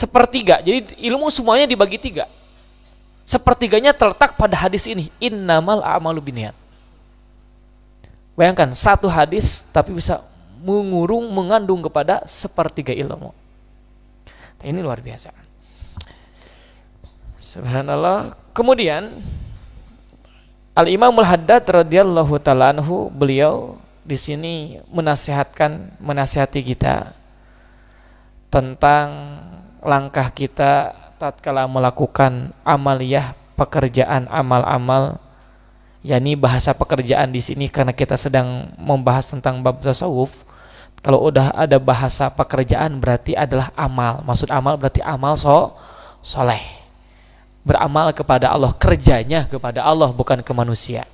sepertiga. Jadi ilmu semuanya dibagi tiga. Sepertiganya terletak pada hadis ini. Innamal a'malu biniat. Bayangkan satu hadis tapi bisa mengurung, mengandung kepada sepertiga ilmu. Nah, ini luar biasa. Subhanallah. Kemudian Al Imam Al Haddad radhiyallahu taala anhu beliau di sini menasihatkan menasihati kita tentang langkah kita tatkala melakukan amaliyah pekerjaan amal-amal yakni bahasa pekerjaan di sini karena kita sedang membahas tentang bab tasawuf kalau udah ada bahasa pekerjaan berarti adalah amal maksud amal berarti amal so soleh beramal kepada Allah kerjanya kepada Allah bukan ke manusia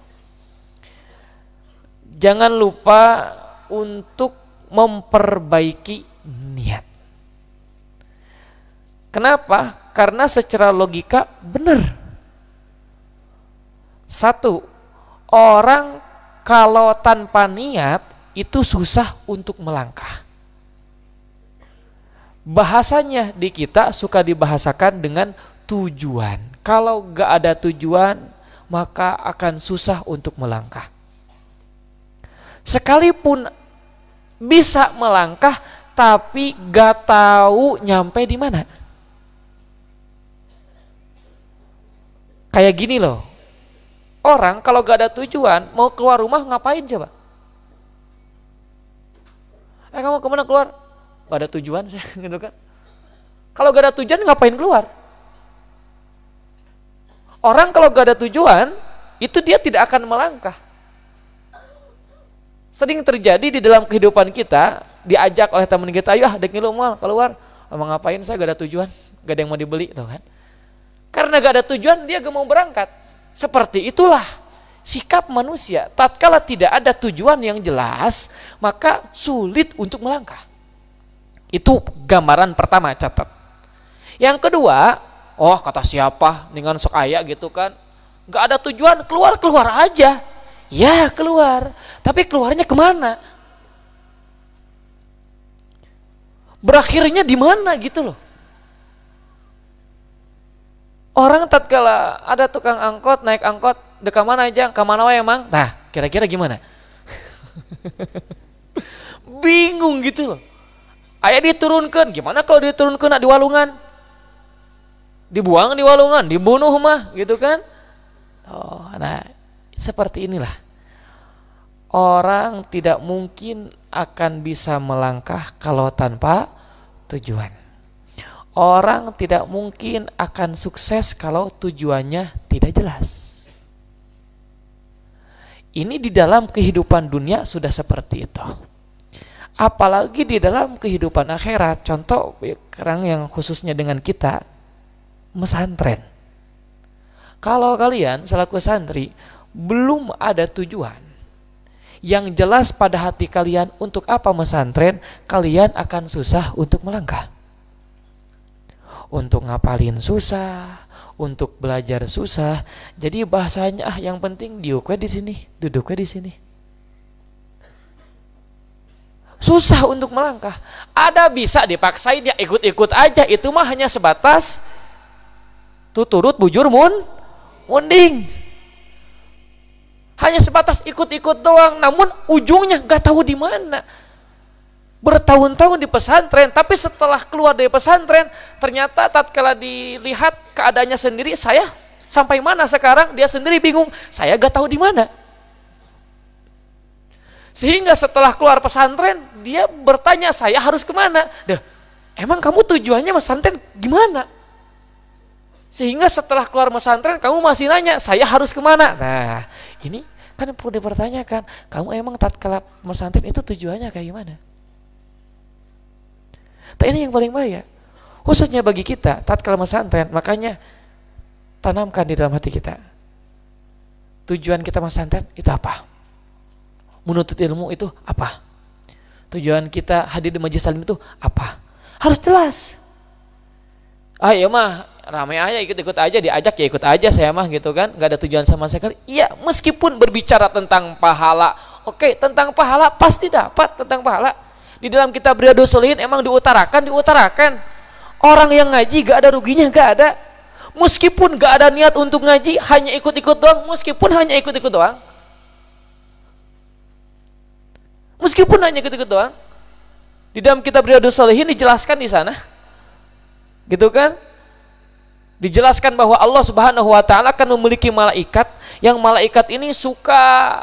jangan lupa untuk memperbaiki niat Kenapa? Karena secara logika benar. Satu, orang kalau tanpa niat itu susah untuk melangkah. Bahasanya di kita suka dibahasakan dengan tujuan. Kalau gak ada tujuan, maka akan susah untuk melangkah. Sekalipun bisa melangkah, tapi gak tahu nyampe di mana. Kayak gini loh. Orang kalau gak ada tujuan, mau keluar rumah ngapain coba? Eh kamu kemana keluar? Gak ada tujuan saya gitu kan. Kalau gak ada tujuan ngapain keluar? Orang kalau gak ada tujuan, itu dia tidak akan melangkah. Sering terjadi di dalam kehidupan kita, diajak oleh teman kita, ayo ah dek ngilu mal keluar, mau ngapain saya gak ada tujuan, gak ada yang mau dibeli, tuh kan. Karena gak ada tujuan dia gak mau berangkat. Seperti itulah sikap manusia. Tatkala tidak ada tujuan yang jelas, maka sulit untuk melangkah. Itu gambaran pertama, catat. Yang kedua, oh kata siapa dengan sok ayah gitu kan. Gak ada tujuan, keluar-keluar aja. Ya keluar, tapi keluarnya kemana? Berakhirnya di mana gitu loh. Orang tatkala ada tukang angkot naik angkot dekat mana aja, ke mana wae emang? Nah, kira-kira gimana? Bingung gitu loh. Ayah diturunkan, gimana kalau diturunkan di walungan? Dibuang di walungan, dibunuh mah gitu kan? Oh, nah seperti inilah. Orang tidak mungkin akan bisa melangkah kalau tanpa tujuan. Orang tidak mungkin akan sukses kalau tujuannya tidak jelas. Ini di dalam kehidupan dunia sudah seperti itu. Apalagi di dalam kehidupan akhirat, contoh kerang yang khususnya dengan kita, mesantren. Kalau kalian selaku santri belum ada tujuan yang jelas pada hati kalian untuk apa mesantren, kalian akan susah untuk melangkah untuk ngapalin susah, untuk belajar susah. Jadi bahasanya ah yang penting diukwe di sini, duduknya di sini. Susah untuk melangkah. Ada bisa dipaksain ya ikut-ikut aja itu mah hanya sebatas tuturut bujur mun munding. Hanya sebatas ikut-ikut doang, namun ujungnya gak tahu di mana bertahun-tahun di pesantren, tapi setelah keluar dari pesantren, ternyata tatkala dilihat keadaannya sendiri, saya sampai mana sekarang, dia sendiri bingung, saya gak tahu di mana. Sehingga setelah keluar pesantren, dia bertanya, saya harus kemana? Dah, emang kamu tujuannya pesantren gimana? Sehingga setelah keluar pesantren, kamu masih nanya, saya harus kemana? Nah, ini kan perlu dipertanyakan, kamu emang tatkala pesantren itu tujuannya kayak gimana? Tapi ini yang paling bahaya. Khususnya bagi kita, tatkala pesantren, makanya tanamkan di dalam hati kita. Tujuan kita masantren itu apa? Menuntut ilmu itu apa? Tujuan kita hadir di majelis salim itu apa? Harus jelas. Ah ya mah ramai aja ikut-ikut aja diajak ya ikut aja saya mah gitu kan Gak ada tujuan sama sekali iya meskipun berbicara tentang pahala oke tentang pahala pasti dapat tentang pahala di dalam kitab Riyadhus Solihin emang diutarakan, diutarakan. Orang yang ngaji gak ada ruginya, gak ada. Meskipun gak ada niat untuk ngaji, hanya ikut-ikut doang, meskipun hanya ikut-ikut doang. Meskipun hanya ikut-ikut doang. Di dalam kitab Riyadhus Solihin dijelaskan di sana. Gitu kan? Dijelaskan bahwa Allah Subhanahu wa taala akan memiliki malaikat yang malaikat ini suka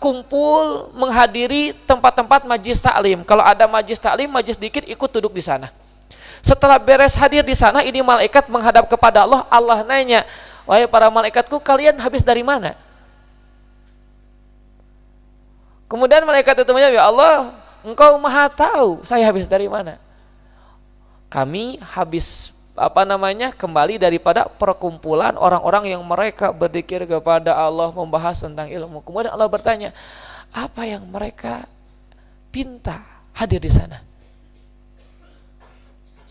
kumpul menghadiri tempat-tempat majlis taklim. Kalau ada majlis taklim, majlis dikit ikut duduk di sana. Setelah beres hadir di sana, ini malaikat menghadap kepada Allah. Allah nanya, wahai para malaikatku, kalian habis dari mana? Kemudian malaikat itu menjawab, ya Allah, engkau maha tahu saya habis dari mana. Kami habis apa namanya kembali daripada perkumpulan orang-orang yang mereka berzikir kepada Allah membahas tentang ilmu. Kemudian Allah bertanya, apa yang mereka pinta hadir di sana?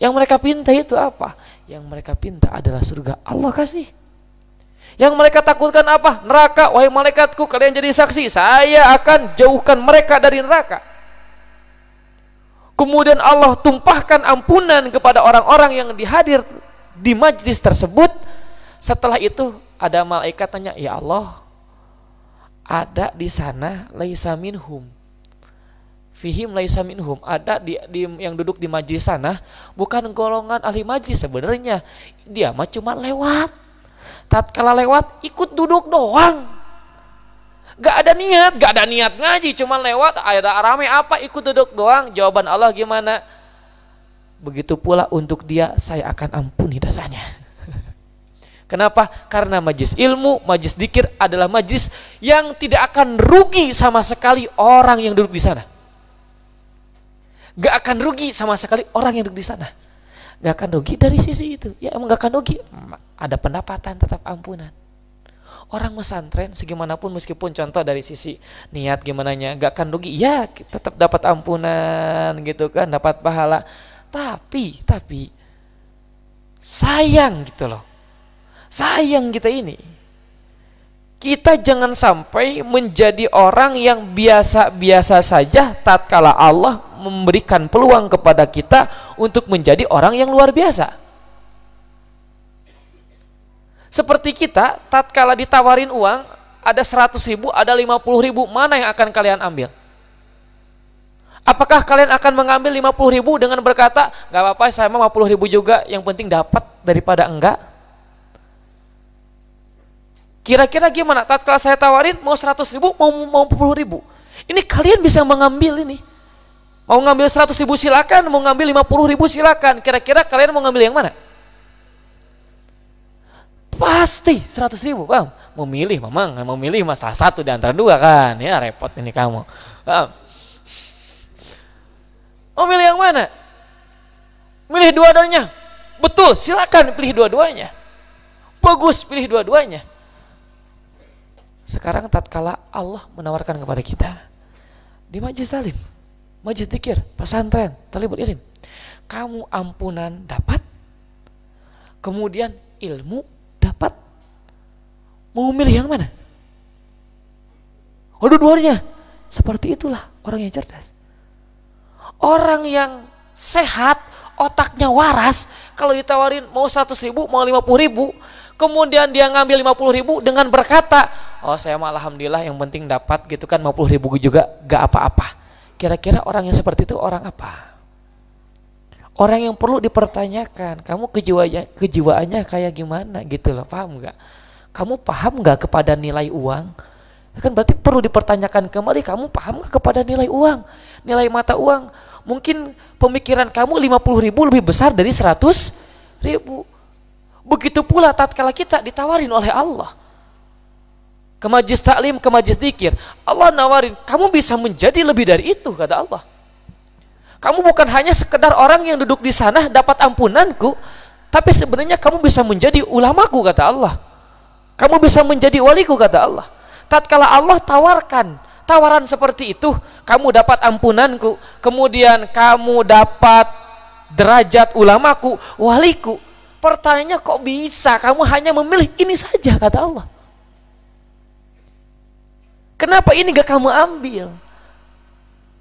Yang mereka pinta itu apa? Yang mereka pinta adalah surga Allah kasih. Yang mereka takutkan apa? Neraka. Wahai malaikatku, kalian jadi saksi. Saya akan jauhkan mereka dari neraka kemudian Allah tumpahkan ampunan kepada orang-orang yang dihadir di majlis tersebut setelah itu ada malaikat tanya ya Allah ada di sana laisa minhum fihim laisa minhum ada di, di yang duduk di majlis sana bukan golongan ahli majlis sebenarnya dia mah cuma lewat tatkala lewat ikut duduk doang Gak ada niat, gak ada niat ngaji, cuma lewat ayat rame apa ikut duduk doang. Jawaban Allah gimana? Begitu pula untuk dia saya akan ampuni dosanya. Kenapa? Karena majlis ilmu, majlis dikir adalah majlis yang tidak akan rugi sama sekali orang yang duduk di sana. Gak akan rugi sama sekali orang yang duduk di sana. Gak akan rugi dari sisi itu. Ya emang gak akan rugi. Hmm, ada pendapatan tetap ampunan orang pesantren segimanapun meskipun contoh dari sisi niat gimana nya gak akan rugi ya tetap dapat ampunan gitu kan dapat pahala tapi tapi sayang gitu loh sayang kita ini kita jangan sampai menjadi orang yang biasa-biasa saja tatkala Allah memberikan peluang kepada kita untuk menjadi orang yang luar biasa. Seperti kita, tatkala ditawarin uang, ada 100 ribu, ada 50 ribu, mana yang akan kalian ambil? Apakah kalian akan mengambil 50 ribu dengan berkata, gak apa-apa saya mau 50 ribu juga, yang penting dapat daripada enggak? Kira-kira gimana? Tatkala saya tawarin mau 100 ribu, mau, mau ribu. Ini kalian bisa mengambil ini. Mau ngambil 100 ribu silakan, mau ngambil 50 ribu silakan. Kira-kira kalian mau ngambil yang mana? pasti 100 ribu. Wow, mau milih memang, mau milih mas satu di antara dua kan, ya repot ini kamu. Wow. Mau milih yang mana? Milih dua-duanya. Betul, silakan pilih dua-duanya. Bagus, pilih dua-duanya. Sekarang tatkala Allah menawarkan kepada kita di majelis talim, majelis dikir, pesantren, terlibat ilim, kamu ampunan dapat, kemudian ilmu Mau milih yang mana? Oh, dua-duanya. Seperti itulah orang yang cerdas. Orang yang sehat, otaknya waras, kalau ditawarin mau 100 ribu, mau 50 ribu, kemudian dia ngambil 50 ribu dengan berkata, oh saya mah alhamdulillah yang penting dapat gitu kan 50 ribu juga gak apa-apa. Kira-kira orang yang seperti itu orang apa? Orang yang perlu dipertanyakan, kamu kejiwaannya, kejiwaannya kayak gimana gitu loh, paham gak? Kamu paham nggak kepada nilai uang? Ya kan berarti perlu dipertanyakan kembali, kamu paham nggak kepada nilai uang? Nilai mata uang. Mungkin pemikiran kamu 50 ribu lebih besar dari 100 ribu. Begitu pula tatkala kita ditawarin oleh Allah. Ke majlis taklim, ke majlis dikir. Allah nawarin, kamu bisa menjadi lebih dari itu, kata Allah. Kamu bukan hanya sekedar orang yang duduk di sana dapat ampunanku, tapi sebenarnya kamu bisa menjadi ulamaku, kata Allah. Kamu bisa menjadi waliku kata Allah. Tatkala Allah tawarkan tawaran seperti itu, kamu dapat ampunanku, kemudian kamu dapat derajat ulamaku, waliku. Pertanyaannya kok bisa? Kamu hanya memilih ini saja kata Allah. Kenapa ini gak kamu ambil?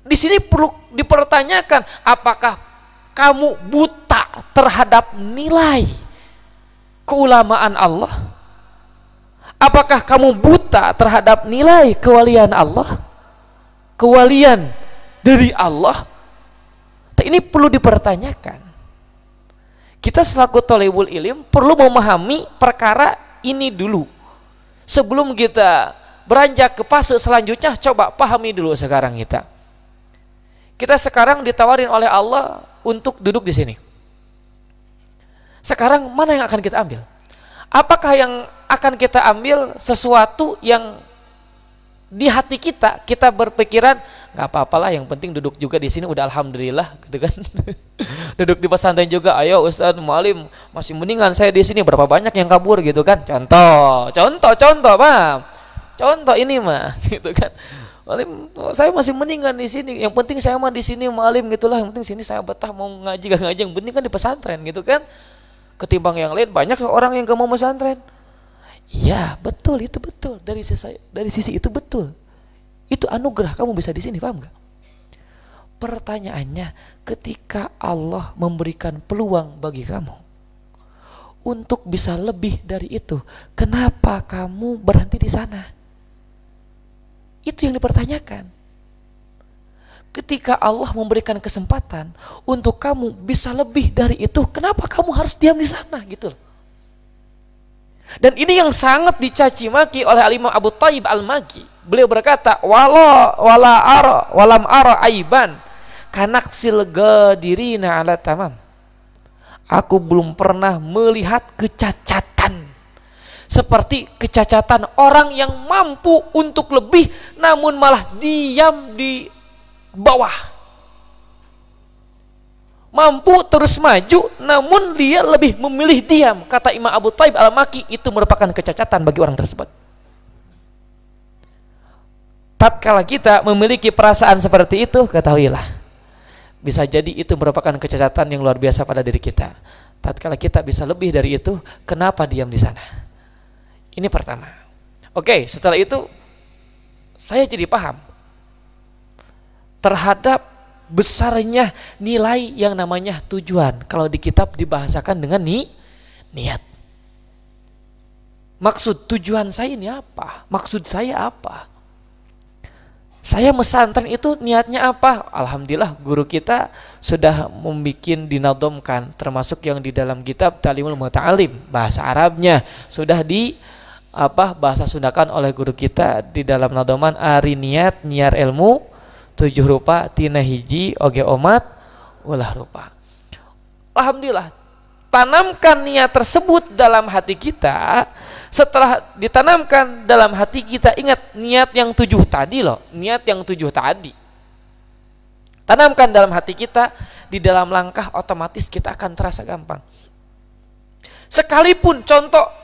Di sini perlu dipertanyakan apakah kamu buta terhadap nilai keulamaan Allah? Apakah kamu buta terhadap nilai kewalian Allah? Kewalian dari Allah? Nah, ini perlu dipertanyakan. Kita selaku tolebul ilim perlu memahami perkara ini dulu. Sebelum kita beranjak ke fase selanjutnya, coba pahami dulu sekarang kita. Kita sekarang ditawarin oleh Allah untuk duduk di sini. Sekarang mana yang akan kita ambil? apakah yang akan kita ambil sesuatu yang di hati kita kita berpikiran nggak apa-apalah yang penting duduk juga di sini udah alhamdulillah gitu kan duduk di pesantren juga ayo ustaz mualim masih mendingan saya di sini berapa banyak yang kabur gitu kan contoh contoh contoh mah, contoh ini mah gitu kan Malim, saya masih mendingan di sini. Yang penting saya mah di sini malim gitulah. Yang penting sini saya betah mau ngaji gak ngaji. Yang penting kan di pesantren gitu kan ketimbang yang lain banyak orang yang gak mau pesantren iya betul itu betul dari sisi dari sisi itu betul itu anugerah kamu bisa di sini paham gak pertanyaannya ketika Allah memberikan peluang bagi kamu untuk bisa lebih dari itu kenapa kamu berhenti di sana itu yang dipertanyakan ketika Allah memberikan kesempatan untuk kamu bisa lebih dari itu, kenapa kamu harus diam di sana gitu Dan ini yang sangat dicaci maki oleh Alimah Abu Taib al magi Beliau berkata, "Wala wala ara walam ara aiban diri gadirina ala tamam." Aku belum pernah melihat kecacatan seperti kecacatan orang yang mampu untuk lebih namun malah diam di bawah. Mampu terus maju, namun dia lebih memilih diam. Kata Imam Abu Taib al-Maki, itu merupakan kecacatan bagi orang tersebut. Tatkala kita memiliki perasaan seperti itu, ketahuilah. Bisa jadi itu merupakan kecacatan yang luar biasa pada diri kita. Tatkala kita bisa lebih dari itu, kenapa diam di sana? Ini pertama. Oke, setelah itu saya jadi paham terhadap besarnya nilai yang namanya tujuan. Kalau di kitab dibahasakan dengan ni, niat. Maksud tujuan saya ini apa? Maksud saya apa? Saya mesantren itu niatnya apa? Alhamdulillah guru kita sudah membuat dinadomkan termasuk yang di dalam kitab Talimul Muta'alim bahasa Arabnya sudah di apa bahasa Sundakan oleh guru kita di dalam nadoman ari niat niar ilmu tujuh rupa tina hiji oge omat ulah rupa Alhamdulillah tanamkan niat tersebut dalam hati kita setelah ditanamkan dalam hati kita ingat niat yang tujuh tadi loh niat yang tujuh tadi tanamkan dalam hati kita di dalam langkah otomatis kita akan terasa gampang sekalipun contoh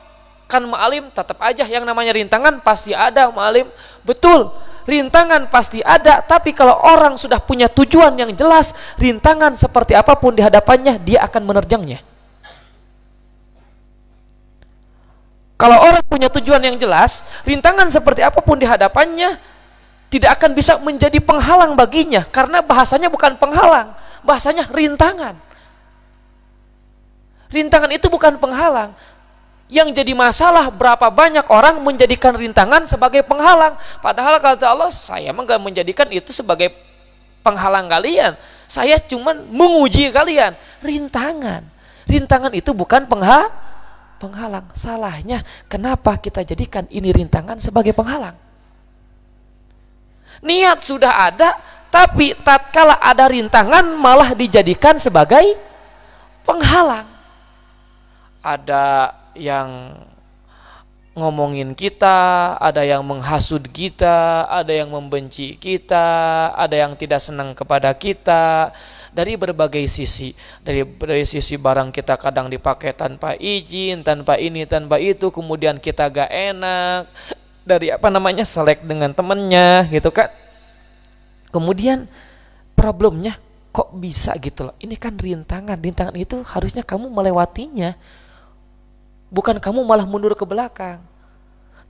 kan ma'alim tetap aja yang namanya rintangan pasti ada ma'alim betul rintangan pasti ada tapi kalau orang sudah punya tujuan yang jelas rintangan seperti apapun di hadapannya dia akan menerjangnya kalau orang punya tujuan yang jelas rintangan seperti apapun di hadapannya tidak akan bisa menjadi penghalang baginya karena bahasanya bukan penghalang bahasanya rintangan rintangan itu bukan penghalang yang jadi masalah berapa banyak orang menjadikan rintangan sebagai penghalang. Padahal kata Allah, saya enggak menjadikan itu sebagai penghalang kalian. Saya cuma menguji kalian. Rintangan. Rintangan itu bukan pengha penghalang. Salahnya kenapa kita jadikan ini rintangan sebagai penghalang? Niat sudah ada, tapi tatkala ada rintangan malah dijadikan sebagai penghalang. Ada yang ngomongin kita, ada yang menghasut kita, ada yang membenci kita, ada yang tidak senang kepada kita dari berbagai sisi. Dari dari sisi barang kita kadang dipakai tanpa izin, tanpa ini, tanpa itu, kemudian kita gak enak dari apa namanya selek dengan temennya gitu kan. Kemudian problemnya kok bisa gitu loh. Ini kan rintangan, rintangan itu harusnya kamu melewatinya Bukan kamu malah mundur ke belakang.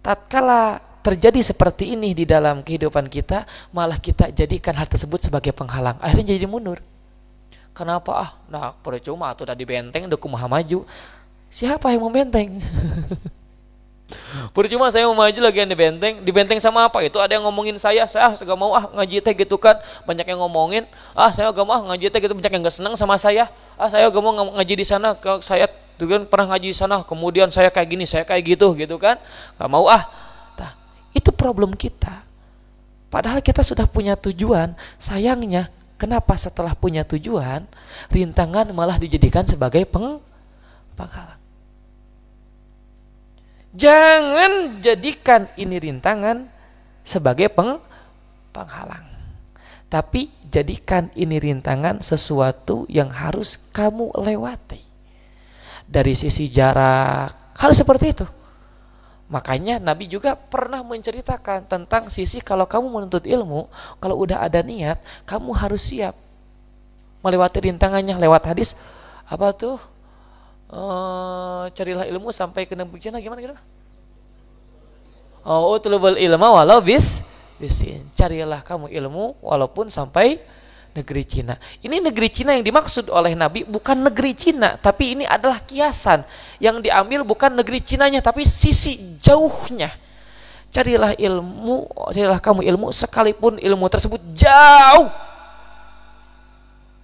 Tatkala terjadi seperti ini di dalam kehidupan kita, malah kita jadikan hal tersebut sebagai penghalang. Akhirnya jadi mundur. Kenapa? Ah, nah percuma atau udah dibenteng, udah kumaha maju. Siapa yang mau benteng? Percuma saya mau maju lagi yang dibenteng. Dibenteng sama apa? Itu ada yang ngomongin saya, saya gak ah, mau ah ngaji teh gitu kan, banyak yang ngomongin, ah saya gak mau ah, ngaji teh gitu, banyak yang gak senang sama saya, ah saya gak mau ngaji di sana, saya tuh kan pernah ngaji sana kemudian saya kayak gini saya kayak gitu gitu kan Gak mau ah nah, itu problem kita padahal kita sudah punya tujuan sayangnya kenapa setelah punya tujuan rintangan malah dijadikan sebagai peng penghalang jangan jadikan ini rintangan sebagai peng penghalang tapi jadikan ini rintangan sesuatu yang harus kamu lewati dari sisi jarak hal seperti itu makanya Nabi juga pernah menceritakan tentang sisi kalau kamu menuntut ilmu kalau udah ada niat kamu harus siap melewati rintangannya lewat hadis apa tuh e, carilah ilmu sampai ke negeri Cina gimana gitu oh tulubul ilma walau bis bisin carilah kamu ilmu walaupun sampai negeri Cina. Ini negeri Cina yang dimaksud oleh Nabi bukan negeri Cina, tapi ini adalah kiasan yang diambil bukan negeri Cinanya, tapi sisi jauhnya. Carilah ilmu, carilah kamu ilmu sekalipun ilmu tersebut jauh.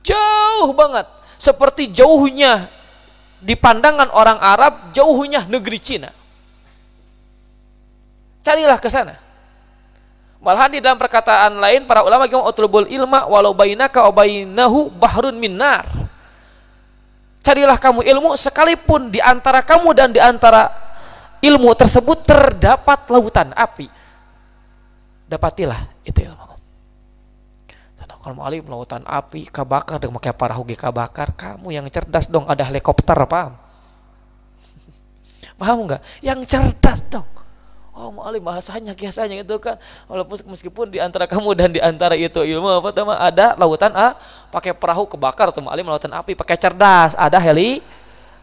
Jauh banget. Seperti jauhnya di pandangan orang Arab, jauhnya negeri Cina. Carilah ke sana. Malahan di dalam perkataan lain para ulama gimana utlubul ilma walau bainaka wa bainahu bahrun minnar. Carilah kamu ilmu sekalipun di antara kamu dan di antara ilmu tersebut terdapat lautan api. Dapatilah itu ilmu. Kalau alim lautan api kabakar dengan pakai parah ugi kabakar, kamu yang cerdas dong ada helikopter paham? Paham enggak? Yang cerdas dong Oh mu'alim bahasanya kiasanya itu kan walaupun meskipun di antara kamu dan di antara itu ilmu apa teman ada lautan ah pakai perahu kebakar tuh mu'alim lautan api pakai cerdas ada heli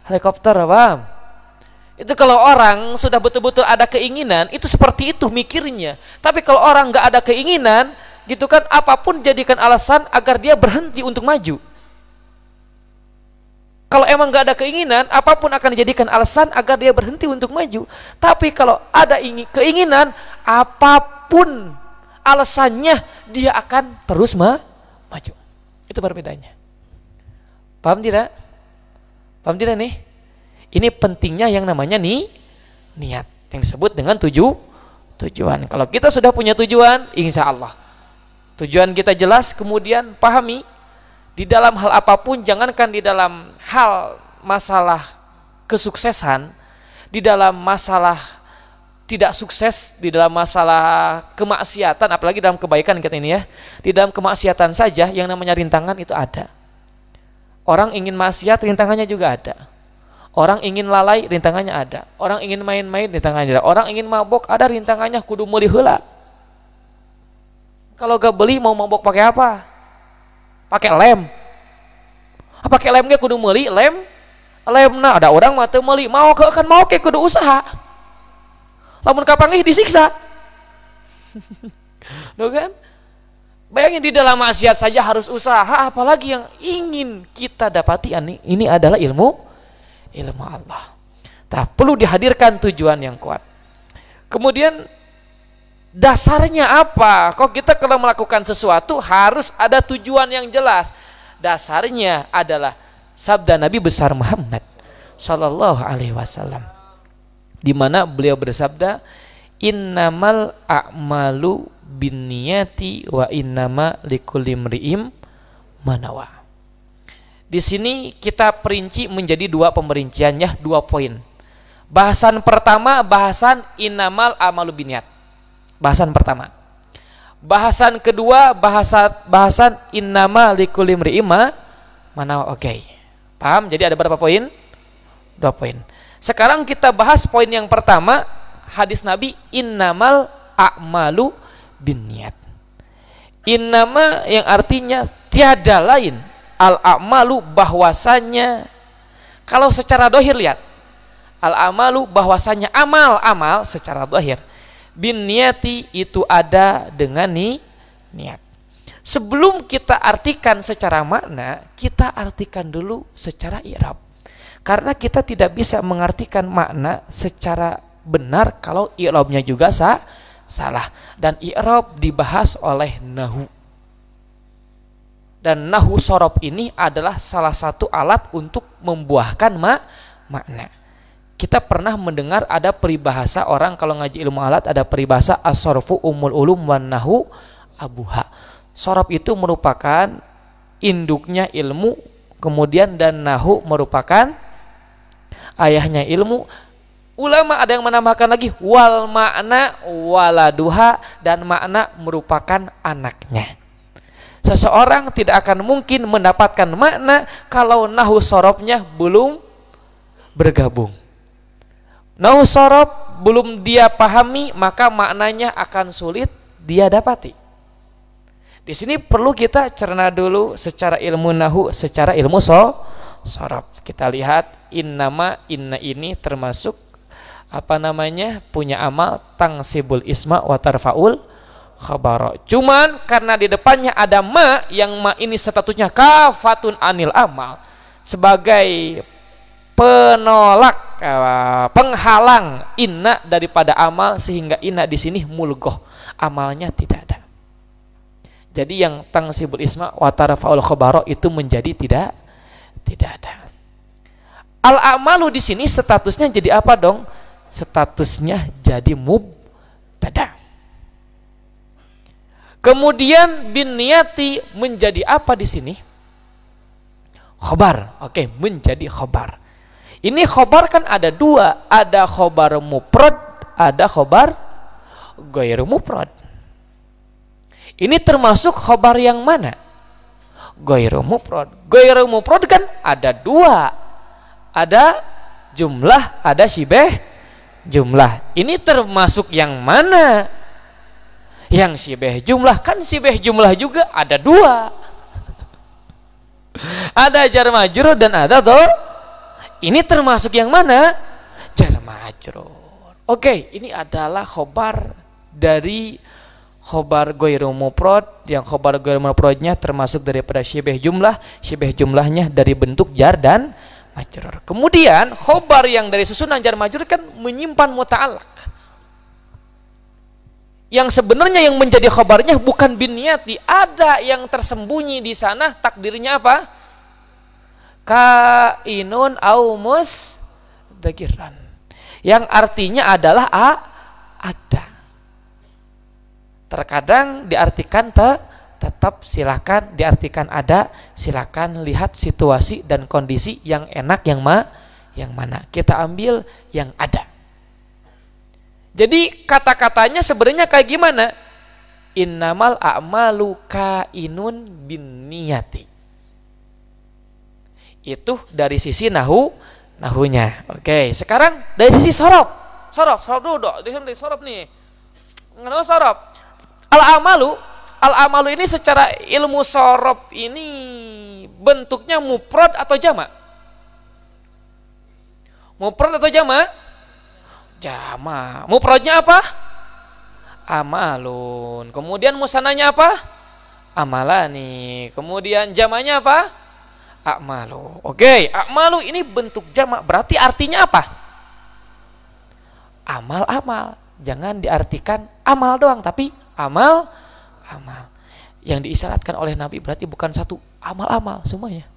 helikopter apa itu kalau orang sudah betul-betul ada keinginan itu seperti itu mikirnya tapi kalau orang nggak ada keinginan gitu kan apapun jadikan alasan agar dia berhenti untuk maju kalau emang gak ada keinginan, apapun akan dijadikan alasan agar dia berhenti untuk maju. Tapi kalau ada ingin, keinginan, apapun alasannya, dia akan terus ma maju. Itu perbedaannya. Paham tidak? Paham tidak nih? Ini pentingnya yang namanya nih niat yang disebut dengan tuju tujuan. Kalau kita sudah punya tujuan, insya Allah tujuan kita jelas, kemudian pahami di dalam hal apapun jangankan di dalam hal masalah kesuksesan di dalam masalah tidak sukses di dalam masalah kemaksiatan apalagi dalam kebaikan kita ini ya di dalam kemaksiatan saja yang namanya rintangan itu ada orang ingin maksiat rintangannya juga ada orang ingin lalai rintangannya ada orang ingin main-main rintangannya ada orang ingin mabok ada rintangannya kudu meuli kalau gak beli mau mabok pakai apa pakai lem apa ah, pakai lem kudu meli lem lem nah ada orang mati meli mau ke kan mau ke kudu usaha lamun kapanggih disiksa lo kan bayangin di dalam maksiat saja harus usaha apalagi yang ingin kita dapati ini adalah ilmu ilmu Allah tak perlu dihadirkan tujuan yang kuat kemudian Dasarnya apa? Kok kita kalau melakukan sesuatu harus ada tujuan yang jelas. Dasarnya adalah sabda Nabi besar Muhammad Sallallahu Alaihi Wasallam. Di mana beliau bersabda, Innamal a'malu binniyati wa innama likulimri'im manawa. Di sini kita perinci menjadi dua pemerinciannya, dua poin. Bahasan pertama, bahasan innamal amalu biniat Bahasan pertama. Bahasan kedua, bahasa bahasan innama likulimri ima mana oke. Okay. Paham? Jadi ada berapa poin? Dua poin. Sekarang kita bahas poin yang pertama, hadis Nabi innamal a'malu niat Innama yang artinya tiada lain al-a'malu bahwasanya kalau secara dohir lihat al-amalu bahwasanya amal-amal secara dohir bin niati itu ada dengan ni, niat. Sebelum kita artikan secara makna, kita artikan dulu secara irab. Karena kita tidak bisa mengartikan makna secara benar kalau i'rabnya juga sah, salah. Dan i'rab dibahas oleh nahu dan nahu sorob ini adalah salah satu alat untuk membuahkan ma makna kita pernah mendengar ada peribahasa orang kalau ngaji ilmu alat ada peribahasa asorfu umul ulum wan nahu abuha. Sorof itu merupakan induknya ilmu, kemudian dan nahu merupakan ayahnya ilmu. Ulama ada yang menambahkan lagi wal makna waladuha dan makna merupakan anaknya. Seseorang tidak akan mungkin mendapatkan makna kalau nahu sorofnya belum bergabung Nausorob belum dia pahami maka maknanya akan sulit dia dapati. Di sini perlu kita cerna dulu secara ilmu nahu, secara ilmu so, sorab. Kita lihat in nama inna ini termasuk apa namanya punya amal tangsibul isma watarfaul khabar. Cuman karena di depannya ada ma yang ma ini statusnya kafatun anil amal sebagai penolak Eh, penghalang inna daripada amal sehingga inna di sini mulgoh amalnya tidak ada. Jadi yang tang sibul isma watara faul khobaro itu menjadi tidak tidak ada. Al amalu di sini statusnya jadi apa dong? Statusnya jadi tada. Kemudian bin niati menjadi apa di sini? Khobar. Oke, menjadi khobar. Ini khobar kan ada dua, ada khobar muprod, ada khobar goyer muprod. Ini termasuk khobar yang mana? Goyer muprod. Goyer muprod kan ada dua, ada jumlah, ada sibeh jumlah. Ini termasuk yang mana? Yang sibeh jumlah kan sibeh jumlah juga ada dua. ada jar majrur dan ada toh ini termasuk yang mana? Jar majrur. Oke, ini adalah khobar dari khobar goiru muprod yang khobar goiru muprodnya termasuk daripada syibih jumlah syibih jumlahnya dari bentuk jar dan majrur kemudian khobar yang dari susunan jar majrur kan menyimpan muta'alak yang sebenarnya yang menjadi khobarnya bukan bin niati ada yang tersembunyi di sana takdirnya apa kainun aumus dagiran, Yang artinya adalah a ada. Terkadang diartikan te, tetap silakan diartikan ada, silakan lihat situasi dan kondisi yang enak yang ma yang mana. Kita ambil yang ada. Jadi kata-katanya sebenarnya kayak gimana? Innamal a'malu kainun bin niyati. Itu dari sisi nahu nahunya. Oke, sekarang dari sisi sorop sorop sorop dulu dok. Di sini nih. Nggak sorop Al amalu, al amalu ini secara ilmu sorop ini bentuknya muprod atau jama? Muprod atau jama? Jama. Muprodnya apa? Amalun. Kemudian musananya apa? Amalani. Kemudian jamanya apa? Akmalu. Oke, okay. akmalu ini bentuk jamak. Berarti artinya apa? Amal-amal. Jangan diartikan amal doang, tapi amal amal. Yang diisyaratkan oleh Nabi berarti bukan satu amal-amal semuanya.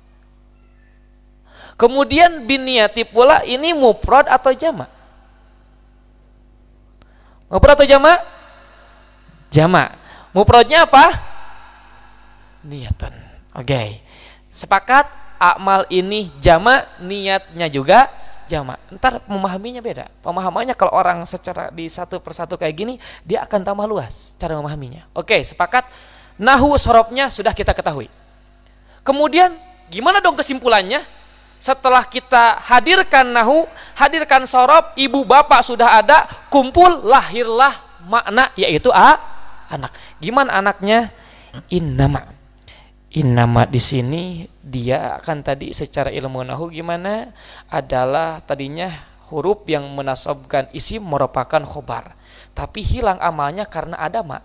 Kemudian biniati pula ini muprod atau jamak? muprod atau jamak? Jamak. muprodnya apa? Niatan. Oke. Okay. Sepakat akmal ini jama niatnya juga jama Ntar memahaminya beda. Pemahamannya kalau orang secara di satu persatu kayak gini, dia akan tambah luas cara memahaminya. Oke, sepakat. Nahu sorobnya sudah kita ketahui. Kemudian gimana dong kesimpulannya? Setelah kita hadirkan nahu, hadirkan sorob, ibu bapak sudah ada, kumpul lahirlah makna yaitu a anak. Gimana anaknya? in nama Inama di sini dia akan tadi secara ilmu nahu gimana adalah tadinya huruf yang menasobkan isi merupakan khobar. Tapi hilang amalnya karena ada ma.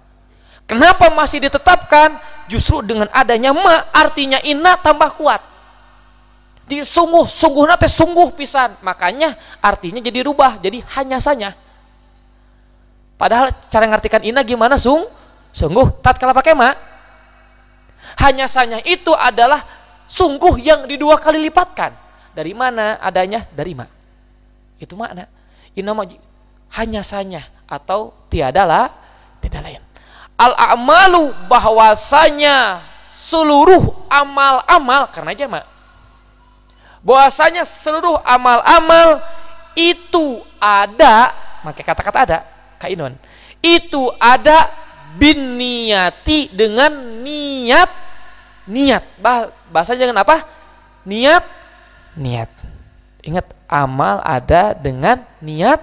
Kenapa masih ditetapkan? Justru dengan adanya ma artinya inna tambah kuat. Di sungguh, sungguh nate sungguh pisan. Makanya artinya jadi rubah, jadi hanya sanya. Padahal cara mengartikan inna gimana sung? Sungguh, tatkala pakai ma hanya sanya itu adalah sungguh yang di dua kali lipatkan. Dari mana adanya? Dari ma. Itu makna. Inama hanya sanya atau tiadalah tidak lain. Al amalu bahwasanya seluruh amal-amal karena aja mak. Bahwasanya seluruh amal-amal itu ada, maka kata-kata ada, kainon. Itu ada bin niati dengan niat niat. bahasa jangan apa? Niat, niat. Ingat, amal ada dengan niat.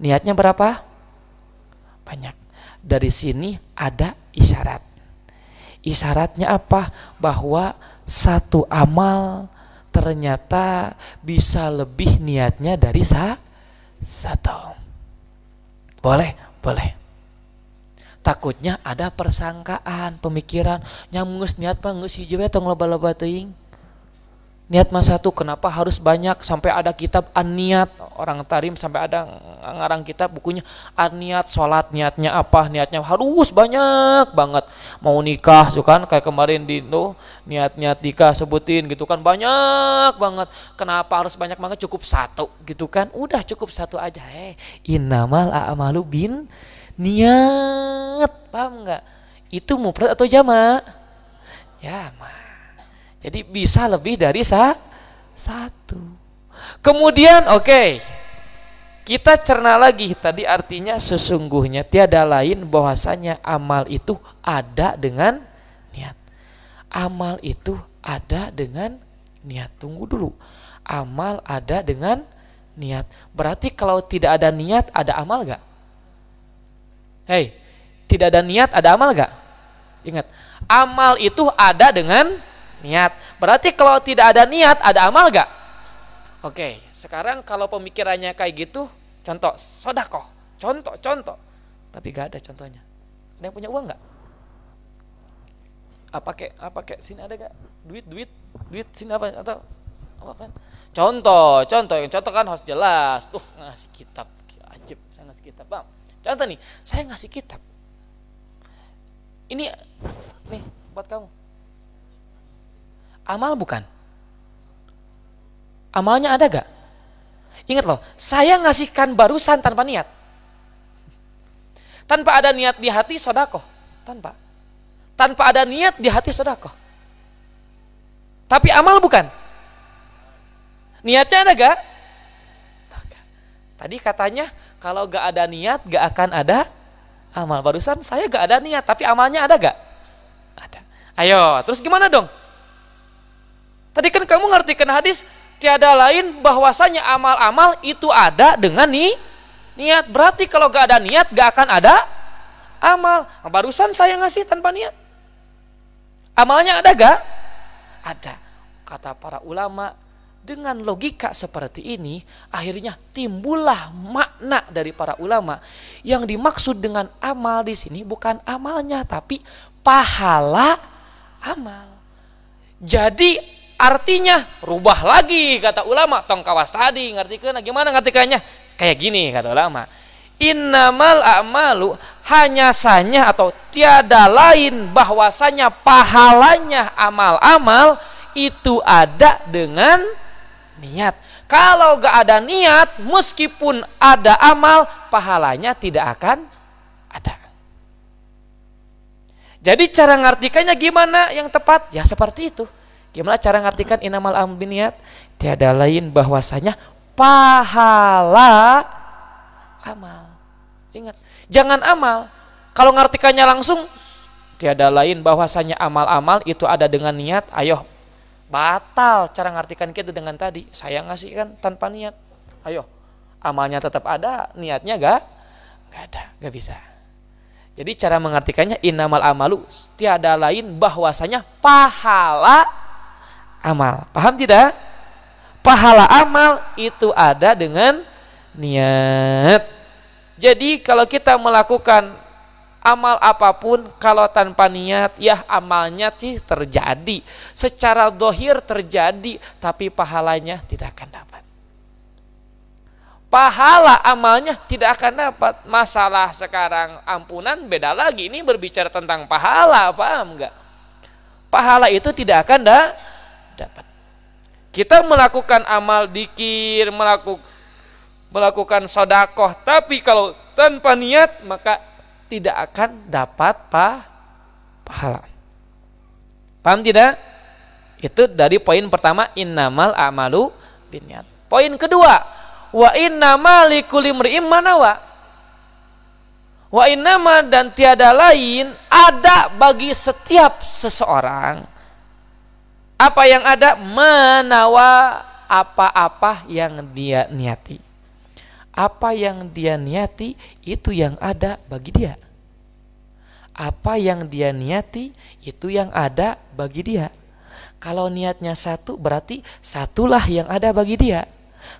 Niatnya berapa? Banyak. Dari sini ada isyarat. Isyaratnya apa? Bahwa satu amal ternyata bisa lebih niatnya dari sa satu. Boleh, boleh takutnya ada persangkaan pemikiran yang ngus niat apa ngeus hiji atau tong loba-loba niat mas satu kenapa harus banyak sampai ada kitab aniat orang tarim sampai ada ngarang kitab bukunya aniat sholat niatnya apa niatnya harus banyak banget mau nikah tuh kan kayak kemarin di no niat niat nikah sebutin gitu kan banyak banget kenapa harus banyak banget cukup satu gitu kan udah cukup satu aja heh inamal a'malu bin niat paham nggak itu mufrad atau jama jama jadi bisa lebih dari sa satu kemudian oke okay, kita cerna lagi tadi artinya sesungguhnya tiada lain bahwasanya amal itu ada dengan niat amal itu ada dengan niat tunggu dulu amal ada dengan niat berarti kalau tidak ada niat ada amal gak? Hei, tidak ada niat, ada amal gak? Ingat, amal itu ada dengan niat. Berarti kalau tidak ada niat, ada amal gak? Oke, sekarang kalau pemikirannya kayak gitu, contoh, sodako, contoh, contoh. Tapi gak ada contohnya. Ada yang punya uang gak? Apa ah, kek, apa ah, kek, sini ada gak? Duit, duit, duit, sini apa? Atau apa kan? Contoh, contoh, yang contoh kan harus jelas. Tuh, ngasih kitab, ajib, saya ngasih kitab, bang Contoh nih, saya ngasih kitab. Ini nih buat kamu. Amal bukan? Amalnya ada gak? Ingat loh, saya ngasihkan barusan tanpa niat. Tanpa ada niat di hati, sodako. Tanpa. Tanpa ada niat di hati, sodako. Tapi amal bukan? Niatnya ada gak? Tadi katanya kalau gak ada niat gak akan ada amal. Barusan saya gak ada niat, tapi amalnya ada gak? Ada. Ayo, terus gimana dong? Tadi kan kamu ngerti kan hadis tiada lain bahwasanya amal-amal itu ada dengan ni niat. Berarti kalau gak ada niat gak akan ada amal. barusan saya ngasih tanpa niat. Amalnya ada gak? Ada. Kata para ulama, dengan logika seperti ini, akhirnya timbullah makna dari para ulama yang dimaksud dengan amal di sini bukan amalnya, tapi pahala amal. Jadi artinya rubah lagi kata ulama tong kawas tadi ngerti kena gimana ngerti kayak gini kata ulama innamal a'malu hanya sanya atau tiada lain bahwasanya pahalanya amal-amal itu ada dengan niat. Kalau gak ada niat, meskipun ada amal, pahalanya tidak akan ada. Jadi cara ngartikannya gimana yang tepat? Ya seperti itu. Gimana cara ngartikan inamal amal niat? Tiada lain bahwasanya pahala amal. Ingat, jangan amal. Kalau ngartikannya langsung tiada lain bahwasanya amal-amal itu ada dengan niat. Ayo Batal cara ngartikan kita dengan tadi. Saya ngasih kan tanpa niat. Ayo, amalnya tetap ada, niatnya gak? Gak ada, gak bisa. Jadi cara mengartikannya inamal amalu tiada lain bahwasanya pahala amal. Paham tidak? Pahala amal itu ada dengan niat. Jadi kalau kita melakukan amal apapun kalau tanpa niat ya amalnya sih terjadi secara dohir terjadi tapi pahalanya tidak akan dapat pahala amalnya tidak akan dapat masalah sekarang ampunan beda lagi ini berbicara tentang pahala paham enggak pahala itu tidak akan da dapat kita melakukan amal dikir melakukan melakukan sodakoh tapi kalau tanpa niat maka tidak akan dapat pahala. Paham tidak? Itu dari poin pertama innamal amalu binyat. Poin kedua, wa innama likuli mri'im mana Wa innama dan tiada lain ada bagi setiap seseorang. Apa yang ada menawa apa-apa yang dia niati. Apa yang dia niati itu yang ada bagi dia apa yang dia niati itu yang ada bagi dia. Kalau niatnya satu berarti satulah yang ada bagi dia.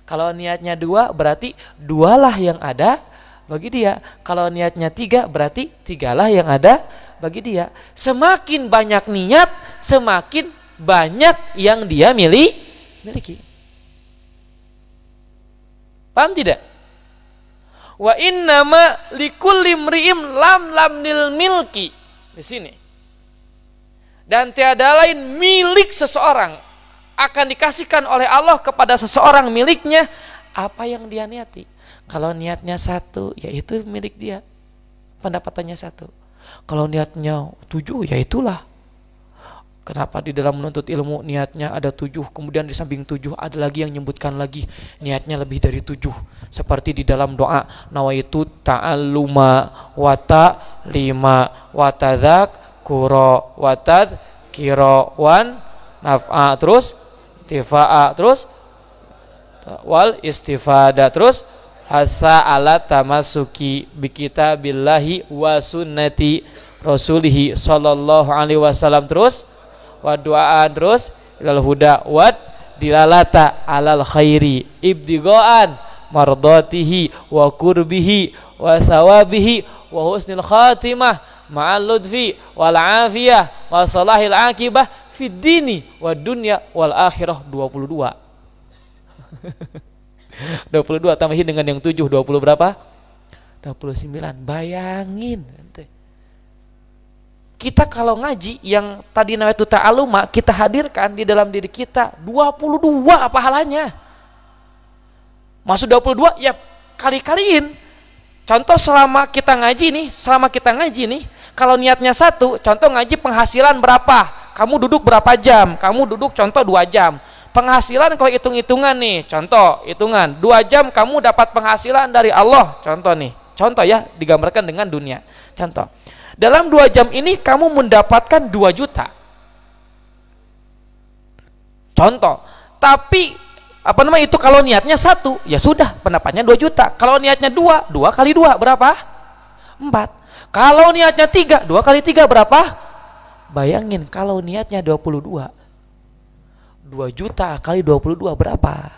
Kalau niatnya dua berarti dualah yang ada bagi dia. Kalau niatnya tiga berarti tigalah yang ada bagi dia. Semakin banyak niat, semakin banyak yang dia milih miliki. Paham tidak? Wa innama likulli mri'im lam lam nil milki. Di sini. Dan tiada lain milik seseorang akan dikasihkan oleh Allah kepada seseorang miliknya apa yang dia niati. Kalau niatnya satu, yaitu milik dia. Pendapatannya satu. Kalau niatnya tujuh, ya itulah Kenapa di dalam menuntut ilmu niatnya ada tujuh, kemudian di samping tujuh ada lagi yang menyebutkan lagi niatnya lebih dari tujuh. Seperti di dalam doa nawaitu ta'alluma wata lima watadhak kuro watad kiro wan naf'a terus tifa'a terus wal istifada terus hasa ala tamasuki bikita billahi wa sunnati rasulihi sallallahu alaihi wasallam terus waduaan terus ilal huda wad dilalata alal khairi ibdigoan mardotihi wa kurbihi wa sawabihi wa husnil khatimah ma'al ludfi wal afiyah wa salahil akibah fi dini wa dunya wal akhirah 22 22 tambahin dengan yang 7 20 berapa 29 bayangin nanti kita kalau ngaji yang tadi nawaitu ta'aluma kita hadirkan di dalam diri kita 22 halanya? masuk 22 ya kali-kaliin contoh selama kita ngaji nih selama kita ngaji nih kalau niatnya satu contoh ngaji penghasilan berapa kamu duduk berapa jam kamu duduk contoh dua jam penghasilan kalau hitung-hitungan nih contoh hitungan dua jam kamu dapat penghasilan dari Allah contoh nih contoh ya digambarkan dengan dunia contoh dalam dua jam ini kamu mendapatkan dua juta. Contoh, tapi apa namanya itu kalau niatnya satu, ya sudah pendapatnya dua juta. Kalau niatnya dua, dua kali dua berapa? Empat. Kalau niatnya tiga, dua kali tiga berapa? Bayangin kalau niatnya dua puluh dua, dua juta kali dua puluh dua berapa?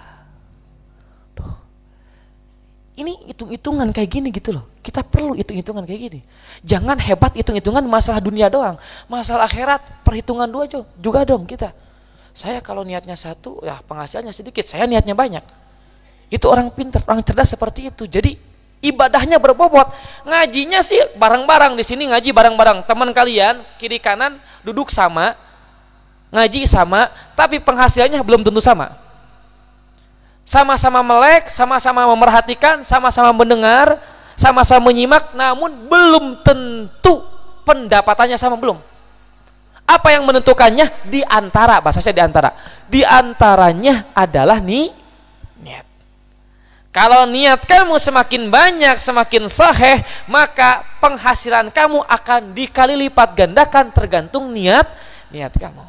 Ini hitung-hitungan kayak gini gitu loh. Kita perlu hitung-hitungan kayak gini. Jangan hebat hitung-hitungan masalah dunia doang. Masalah akhirat, perhitungan dua juga dong kita. Saya kalau niatnya satu, ya penghasilannya sedikit. Saya niatnya banyak. Itu orang pinter orang cerdas seperti itu. Jadi ibadahnya berbobot. Ngajinya sih barang barang di sini ngaji barang barang Teman kalian kiri kanan duduk sama, ngaji sama, tapi penghasilannya belum tentu sama sama-sama melek, sama-sama memerhatikan, sama-sama mendengar, sama-sama menyimak namun belum tentu pendapatannya sama belum apa yang menentukannya di antara bahasa saya di antara di antaranya adalah nih niat kalau niat kamu semakin banyak semakin sahih maka penghasilan kamu akan dikali lipat gandakan tergantung niat niat kamu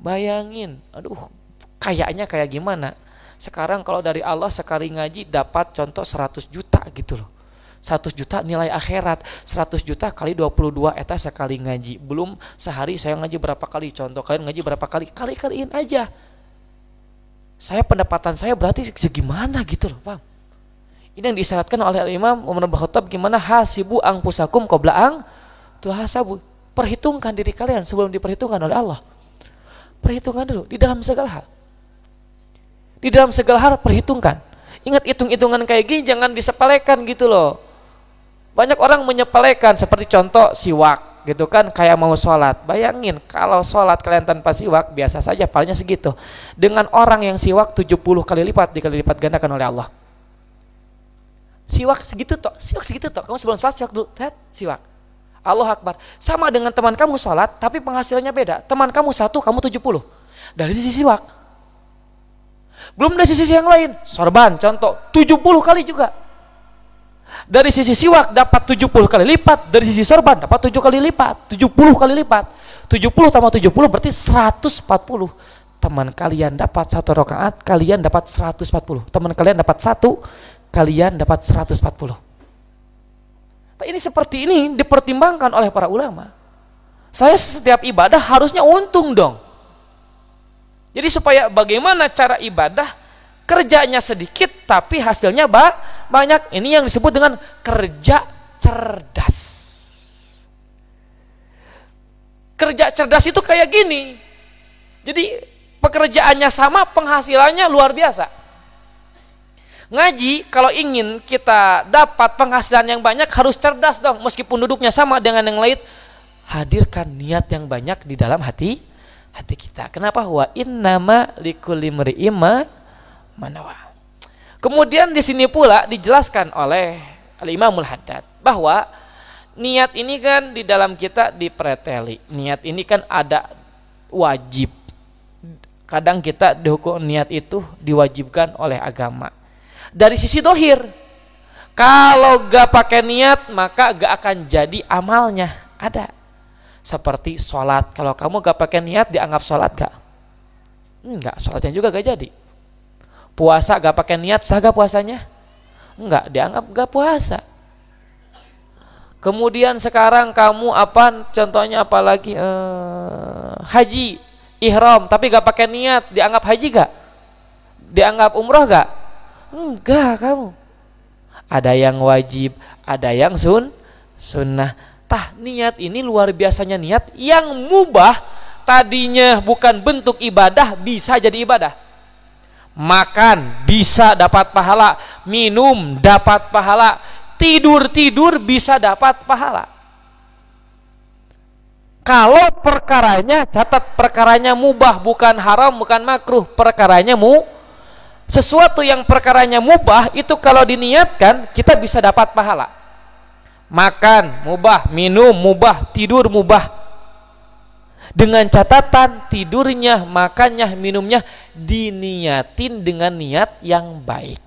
bayangin aduh kayaknya kayak gimana sekarang kalau dari Allah sekali ngaji dapat contoh 100 juta gitu loh. 100 juta nilai akhirat 100 juta kali 22 eta sekali ngaji belum sehari saya ngaji berapa kali contoh kalian ngaji berapa kali kali kaliin aja saya pendapatan saya berarti segimana gitu loh paham ini yang disyaratkan oleh Imam Umar bin Khattab gimana hasibu ang pusakum qabla ang hasabu perhitungkan diri kalian sebelum diperhitungkan oleh Allah perhitungkan dulu di dalam segala hal di dalam segala hal perhitungkan. Ingat hitung-hitungan kayak gini jangan disepelekan gitu loh. Banyak orang menyepelekan seperti contoh siwak gitu kan kayak mau sholat. Bayangin kalau sholat kalian tanpa siwak biasa saja palingnya segitu. Dengan orang yang siwak 70 kali lipat dikali lipat gandakan oleh Allah. Siwak segitu toh, siwak segitu toh. Kamu sebelum sholat siwak dulu, lihat siwak. Allah Akbar. Sama dengan teman kamu sholat, tapi penghasilannya beda. Teman kamu satu, kamu 70. Dari sisi siwak. Belum dari sisi yang lain. Sorban contoh 70 kali juga. Dari sisi siwak dapat 70 kali lipat, dari sisi sorban dapat 7 kali lipat, 70 kali lipat. 70 tambah 70 berarti 140. Teman kalian dapat satu rakaat, kalian dapat 140. Teman kalian dapat satu, kalian dapat 140. Nah, ini seperti ini dipertimbangkan oleh para ulama. Saya setiap ibadah harusnya untung dong. Jadi supaya bagaimana cara ibadah kerjanya sedikit tapi hasilnya ba banyak. Ini yang disebut dengan kerja cerdas. Kerja cerdas itu kayak gini. Jadi pekerjaannya sama, penghasilannya luar biasa. Ngaji kalau ingin kita dapat penghasilan yang banyak harus cerdas dong meskipun duduknya sama dengan yang lain hadirkan niat yang banyak di dalam hati hati kita. Kenapa? Wa innama likulli mri'ima manawa. Kemudian di sini pula dijelaskan oleh Al-Imamul Haddad bahwa niat ini kan di dalam kita dipreteli. Niat ini kan ada wajib. Kadang kita dihukum niat itu diwajibkan oleh agama. Dari sisi dohir, kalau gak pakai niat maka gak akan jadi amalnya. Ada seperti sholat. Kalau kamu gak pakai niat dianggap sholat gak? Enggak, sholatnya juga gak jadi. Puasa gak pakai niat, sah gak puasanya? Enggak, dianggap gak puasa. Kemudian sekarang kamu apa, contohnya apalagi eh, haji, ihram, tapi gak pakai niat, dianggap haji gak? Dianggap umroh gak? Enggak kamu. Ada yang wajib, ada yang sun, sunnah Tah niat ini luar biasanya niat yang mubah tadinya bukan bentuk ibadah bisa jadi ibadah. Makan bisa dapat pahala, minum dapat pahala, tidur-tidur bisa dapat pahala. Kalau perkaranya catat perkaranya mubah bukan haram bukan makruh, perkaranya mu sesuatu yang perkaranya mubah itu kalau diniatkan kita bisa dapat pahala makan mubah, minum mubah, tidur mubah. Dengan catatan tidurnya, makannya, minumnya diniatin dengan niat yang baik.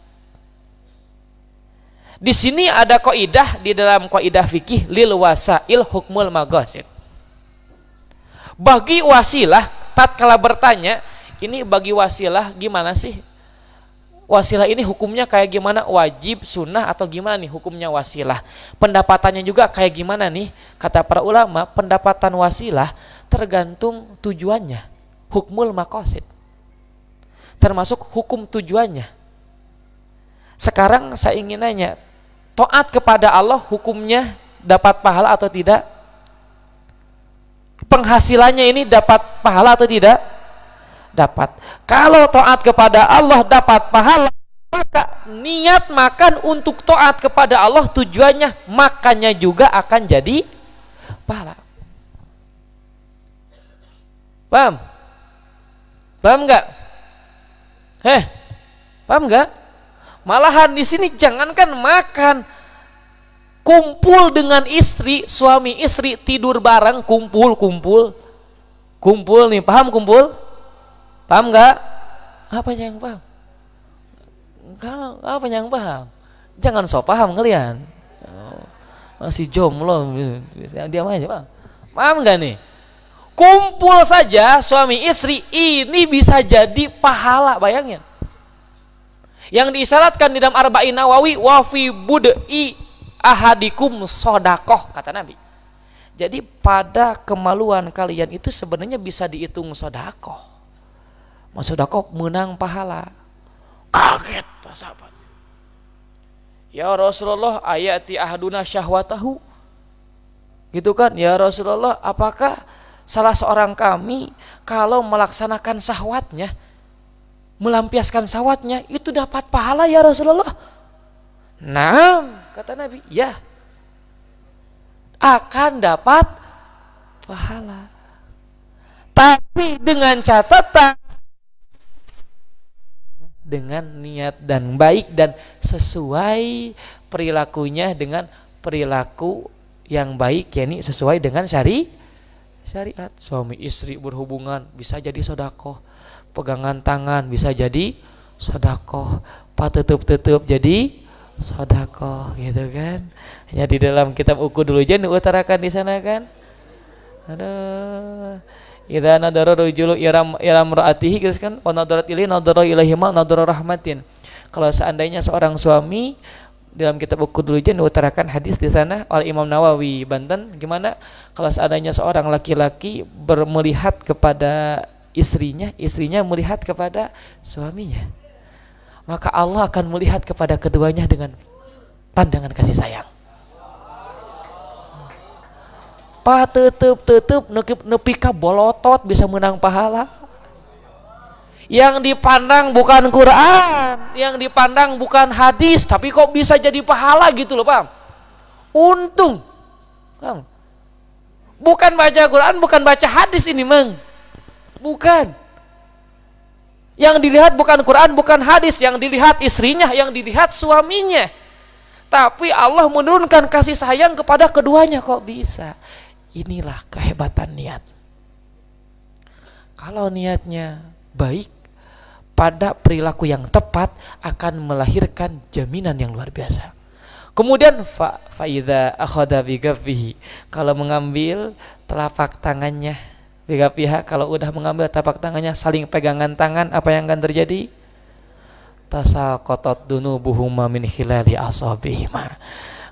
Di sini ada kaidah di dalam kaidah fikih lil wasail hukmul magasin. Bagi wasilah tatkala bertanya, ini bagi wasilah gimana sih wasilah ini hukumnya kayak gimana wajib sunnah atau gimana nih hukumnya wasilah pendapatannya juga kayak gimana nih kata para ulama pendapatan wasilah tergantung tujuannya hukmul makosid termasuk hukum tujuannya sekarang saya ingin nanya toat kepada Allah hukumnya dapat pahala atau tidak penghasilannya ini dapat pahala atau tidak dapat. Kalau taat kepada Allah dapat pahala, maka niat makan untuk taat kepada Allah tujuannya makannya juga akan jadi pahala. Paham? Paham nggak? Heh, paham nggak? Malahan di sini jangankan makan, kumpul dengan istri, suami istri tidur bareng, kumpul, kumpul, kumpul nih, paham kumpul? Paham nggak? Apa yang paham? Kau apa yang paham? Jangan sok paham kalian. Oh, masih jomblo, Dia aja paham. Paham nggak nih? Kumpul saja suami istri ini bisa jadi pahala bayangin. Yang diisyaratkan di dalam Arba'in Nawawi wafi bud'i ahadikum sodakoh kata Nabi. Jadi pada kemaluan kalian itu sebenarnya bisa dihitung sodakoh mau sodako menang pahala kaget pak sahabat ya Rasulullah ayati ahaduna syahwatahu gitu kan ya Rasulullah apakah salah seorang kami kalau melaksanakan sahwatnya melampiaskan syahwatnya itu dapat pahala ya Rasulullah. Nah, kata Nabi, ya akan dapat pahala. Tapi dengan catatan dengan niat dan baik dan sesuai perilakunya dengan perilaku yang baik yakni sesuai dengan syari syariat suami istri berhubungan bisa jadi sodako, pegangan tangan bisa jadi sodako, patutup-tutup jadi sodako, gitu kan Ya di dalam kitab uku dulu jangan utarakan di sana kan ada idza nadara rajulu iram iram raatihi gitu kan wa nadarat ilaihi nadara ilaihi ma nadara rahmatin kalau seandainya seorang suami dalam kitab dulu Jan diutarakan hadis di sana oleh Imam Nawawi Banten gimana kalau seandainya seorang laki-laki bermelihat kepada istrinya istrinya melihat kepada suaminya maka Allah akan melihat kepada keduanya dengan pandangan kasih sayang apa tetep tetep nepi ka bolotot bisa menang pahala yang dipandang bukan Quran yang dipandang bukan hadis tapi kok bisa jadi pahala gitu loh paham untung paham bukan baca Quran bukan baca hadis ini meng bukan yang dilihat bukan Quran bukan hadis yang dilihat istrinya yang dilihat suaminya tapi Allah menurunkan kasih sayang kepada keduanya kok bisa Inilah kehebatan niat. Kalau niatnya baik, pada perilaku yang tepat akan melahirkan jaminan yang luar biasa. Kemudian fa faida akhoda bigafihi. Kalau mengambil telapak tangannya bigafiha kalau udah mengambil telapak tangannya saling pegangan tangan apa yang akan terjadi? dunu buhuma min khilali asabihima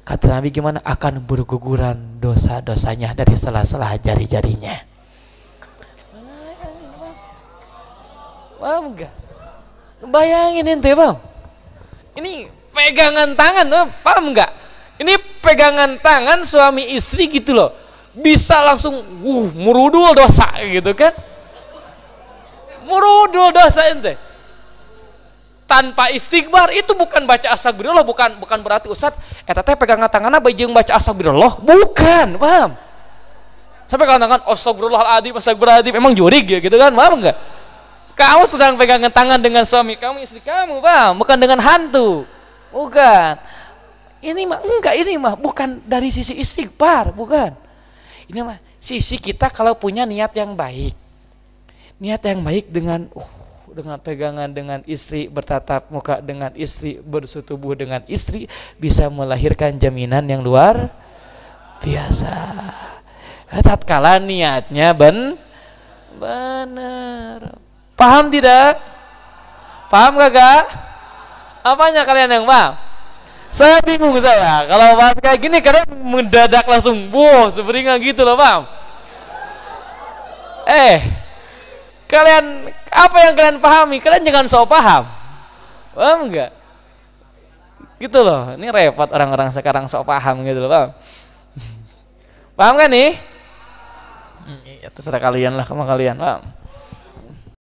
Kata Nabi gimana? Akan berguguran dosa-dosanya dari sela-sela jari-jarinya. Paham gak? Bayangin ente, paham? Ini pegangan tangan, paham gak? Ini pegangan tangan suami istri gitu loh. Bisa langsung uh, merudul dosa gitu kan? Merudul dosa ente tanpa istighfar itu bukan baca astagfirullah bukan bukan berarti Ustaz eh teh pegang tangan apa jeung baca astagfirullah bukan paham sampai kalau tangan astagfirullahaladzim astagfirullahaladzim emang jurig ya gitu kan paham enggak kamu sedang pegangan tangan dengan suami kamu istri kamu paham bukan dengan hantu bukan ini mah enggak ini mah bukan dari sisi istighfar bukan ini mah sisi kita kalau punya niat yang baik niat yang baik dengan uh dengan pegangan dengan istri, bertatap muka dengan istri, bersetubuh dengan istri bisa melahirkan jaminan yang luar biasa. Eh, tatkala niatnya ben benar. Paham tidak? Paham gak Apanya kalian yang paham? Saya bingung saya. Kalau paham kayak gini kalian mendadak langsung, "Wow, seperti gitu loh, paham?" Eh, kalian apa yang kalian pahami kalian jangan so paham paham enggak gitu loh ini repot orang-orang sekarang sok paham gitu loh paham paham kan nih ya terserah kalian lah sama kalian paham